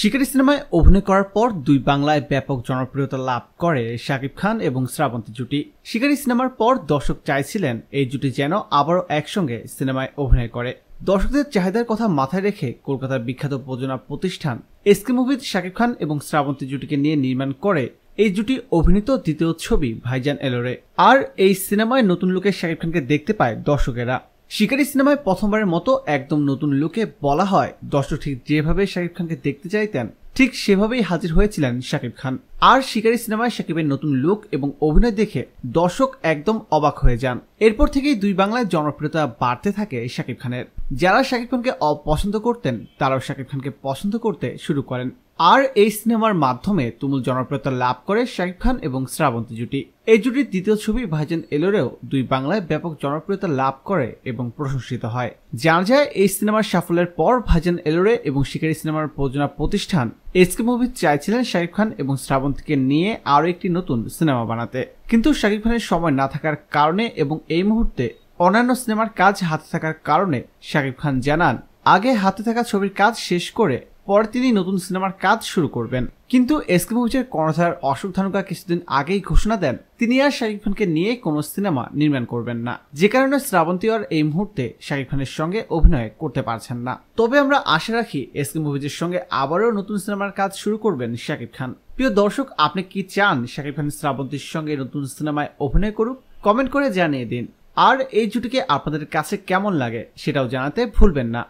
শিকারি সিনেমায় অভিনয় করার পর দুই বাংলায় ব্যাপক জনপ্রিয়তা লাভ করে শাকিব খান এবং শ্রাবন্তী জুটি শিকারি সিনেমার পর দর্শক চাইছিলেন এই জুটি যেন আবারও একসঙ্গে সিনেমায় অভিনয় করে দর্শকদের চাহিদার কথা মাথায় রেখে কলকাতার বিখ্যাত প্রযোজনা প্রতিষ্ঠান এসকে মুভিজ শাকিব খান এবং শ্রাবন্তী জুটিকে নিয়ে নির্মাণ করে এই জুটি অভিনীত দ্বিতীয় ছবি ভাইজান এলোরে আর এই সিনেমায় নতুন লোকের শাকিব খানকে দেখতে পায় দর্শকেরা শিকারি সিনেমায় প্রথমবারের মতো একদম নতুন লুকে বলা হয় দর্শক ঠিক যেভাবে শাকিব খানকে দেখতে চাইতেন ঠিক সেভাবেই হাজির হয়েছিলেন শাকিব খান আর শিকারী সিনেমায় সাকিবের নতুন লুক এবং অভিনয় দেখে দর্শক একদম অবাক হয়ে যান এরপর থেকেই দুই বাংলায় জনপ্রিয়তা বাড়তে থাকে শাকিব খানের যারা শাকিব খানকে অপছন্দ করতেন তারাও শাকিব খানকে পছন্দ করতে শুরু করেন আর এই সিনেমার মাধ্যমে তুমুল জনপ্রিয়তা লাভ করে শাকিব খান এবং শ্রাবন্তী জুটি এই জুটির দ্বিতীয় ছবি ভাইজান এলোরেও দুই বাংলায় ব্যাপক জনপ্রিয়তা লাভ করে এবং প্রশংসিত হয় জানা যায় এই সিনেমার সাফল্যের পর ভাইজান এলোরে এবং শিকারী সিনেমার প্রযোজনা প্রতিষ্ঠান এসকে মুভি চাইছিলেন শাকিব খান এবং শ্রাবন্তী খানকে নিয়ে আরও একটি নতুন সিনেমা বানাতে কিন্তু শাকিব খানের সময় না থাকার কারণে এবং এই মুহূর্তে অন্যান্য সিনেমার কাজ হাতে থাকার কারণে শাকিব খান জানান আগে হাতে থাকা ছবির কাজ শেষ করে পরে তিনি নতুন সিনেমার কাজ শুরু করবেন কিন্তু এসকে মুভিজের কর্ণধার অশোক ধানুকা কিছুদিন আগেই ঘোষণা দেন তিনি আর শাকিব খানকে নিয়ে কোনো সিনেমা নির্মাণ করবেন না যে কারণে শ্রাবন্তী আর এই মুহূর্তে শাকিব খানের সঙ্গে অভিনয় করতে পারছেন না তবে আমরা আশা রাখি এসকে মুভিজের সঙ্গে আবারও নতুন সিনেমার কাজ শুরু করবেন শাকিব খান প্রিয় দর্শক আপনি কি চান শাকিব খান শ্রাবন্তীর সঙ্গে নতুন সিনেমায় অভিনয় করুক কমেন্ট করে জানিয়ে দিন আর এই জুটিকে আপনাদের কাছে কেমন লাগে সেটাও জানাতে ভুলবেন না